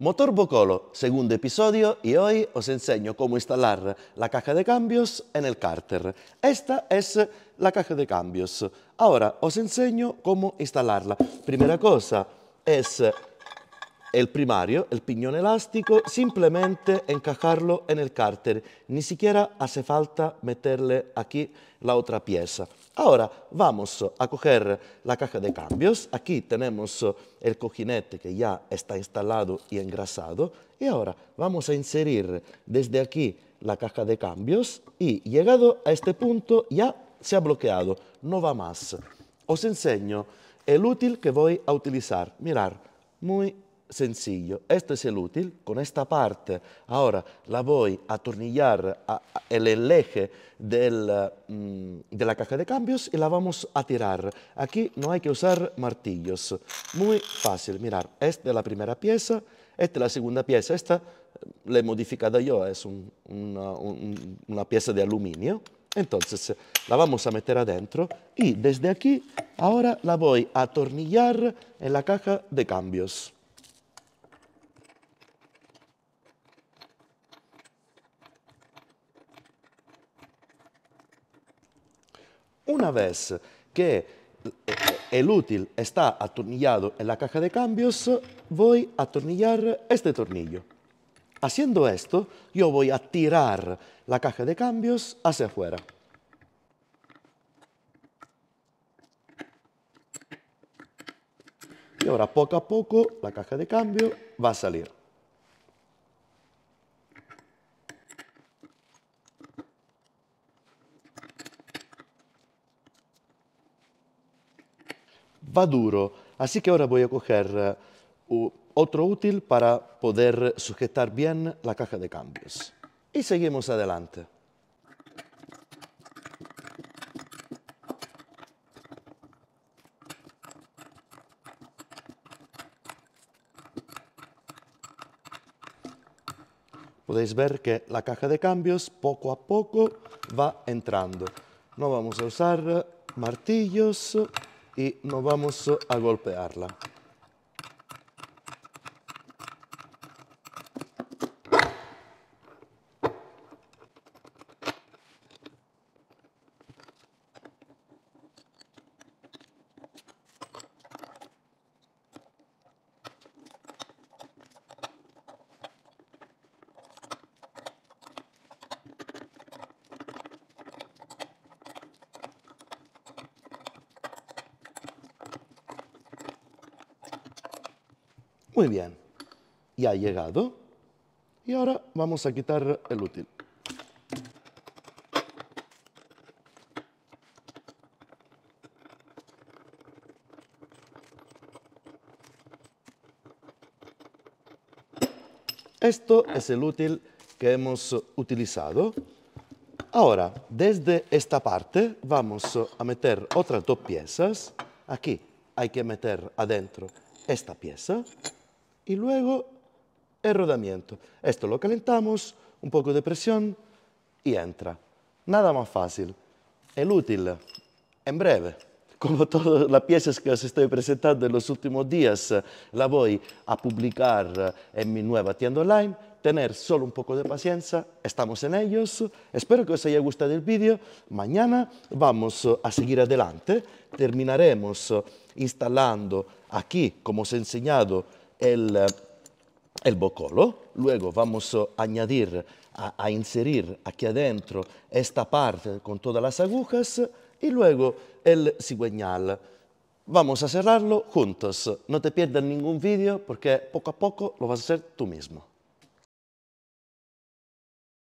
Motor Bocolo, segundo episodio, y hoy os enseño cómo instalar la caja de cambios en el cárter. Esta es la caja de cambios. Ahora os enseño cómo instalarla. Primera cosa es el primario, el piñón elástico, simplemente encajarlo en el cárter. Ni siquiera hace falta meterle aquí la otra pieza. Ahora vamos a coger la caja de cambios. Aquí tenemos el cojinete que ya está instalado y engrasado. Y ahora vamos a inserir desde aquí la caja de cambios y llegado a este punto ya se ha bloqueado, no va más. Os enseño el útil que voy a utilizar. Mirar, muy sencillo. Esto es el útil, con esta parte ahora la voy a atornillar en el eje mm, de la caja de cambios y la vamos a tirar. Aquí no hay que usar martillos. Muy fácil, mirar, esta es la primera pieza, esta es la segunda pieza, esta eh, la he modificado yo, es una, una pieza de aluminio. Entonces eh, la vamos a meter adentro y desde aquí ahora la voy a atornillar en la caja de cambios. Una vez que eh, eh, el útil está atornillado en la caja de cambios, voy a atornillar este tornillo. Haciendo esto, yo voy a tirar la caja de cambios hacia afuera. Y ahora poco a poco la caja de cambio va a salir. va duro, así que ahora voy a coger eh, otro útil para poder sujetar bien la caja de cambios. Y seguimos adelante. Podéis ver que la caja de cambios poco a poco va entrando. No vamos a usar martillos, y no vamos a golpearla. Muy bien, ya ha llegado. Y ahora vamos a quitar el útil. Esto es el útil que hemos utilizado. Ahora, desde esta parte vamos a meter otras dos piezas. Aquí hay que meter adentro esta pieza y luego el rodamiento. Esto lo calentamos, un poco de presión y entra. Nada más fácil. El útil, en breve, como todas las piezas que os estoy presentando en los últimos días, la voy a publicar en mi nueva tienda online. Tener solo un poco de paciencia, estamos en ellos. Espero que os haya gustado el vídeo. Mañana vamos a seguir adelante. Terminaremos instalando aquí, como os he enseñado, eh, el, bocolo, luego vamos a añadir, a, a, inserir aquí adentro esta parte con todas las agujas y luego el cigüeñal. Vamos a cerrarlo juntos. No te pierdas ningún vídeo porque poco a poco lo vas a hacer tú mismo.